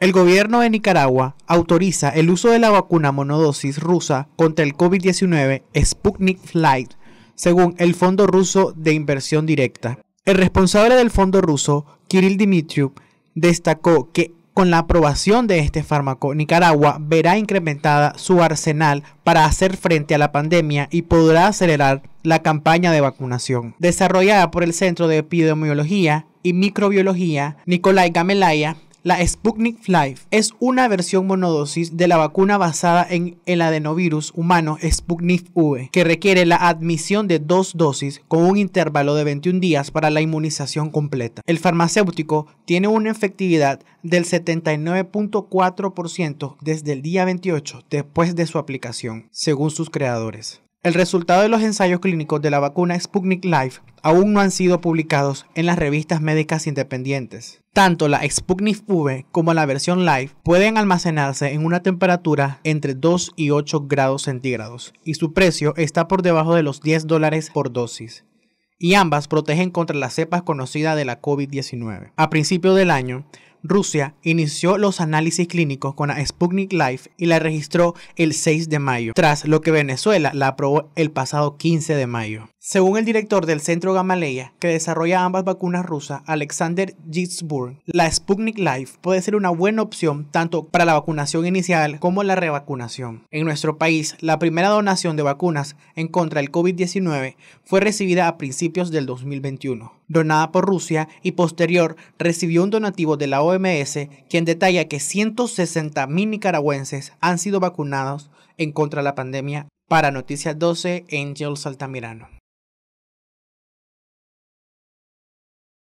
El gobierno de Nicaragua autoriza el uso de la vacuna monodosis rusa contra el COVID-19 Sputnik Flight según el Fondo Ruso de Inversión Directa. El responsable del fondo ruso, Kirill Dmitriev, destacó que con la aprobación de este fármaco, Nicaragua verá incrementada su arsenal para hacer frente a la pandemia y podrá acelerar la campaña de vacunación. Desarrollada por el Centro de Epidemiología y Microbiología Nikolai Gamelaya, la Sputnik V es una versión monodosis de la vacuna basada en el adenovirus humano Sputnik V, que requiere la admisión de dos dosis con un intervalo de 21 días para la inmunización completa. El farmacéutico tiene una efectividad del 79.4% desde el día 28 después de su aplicación, según sus creadores. El resultado de los ensayos clínicos de la vacuna Sputnik Live aún no han sido publicados en las revistas médicas independientes. Tanto la Sputnik V como la versión Live pueden almacenarse en una temperatura entre 2 y 8 grados centígrados y su precio está por debajo de los 10 dólares por dosis y ambas protegen contra las cepas conocidas de la COVID-19. A principio del año, Rusia inició los análisis clínicos con la Sputnik Life y la registró el 6 de mayo, tras lo que Venezuela la aprobó el pasado 15 de mayo. Según el director del Centro Gamaleya, que desarrolla ambas vacunas rusas, Alexander Gitsburg, la Sputnik Life puede ser una buena opción tanto para la vacunación inicial como la revacunación. En nuestro país, la primera donación de vacunas en contra del COVID-19 fue recibida a principios del 2021, donada por Rusia y posterior recibió un donativo de la OMS, quien detalla que 160.000 nicaragüenses han sido vacunados en contra de la pandemia. Para Noticias 12, Angel Saltamirano.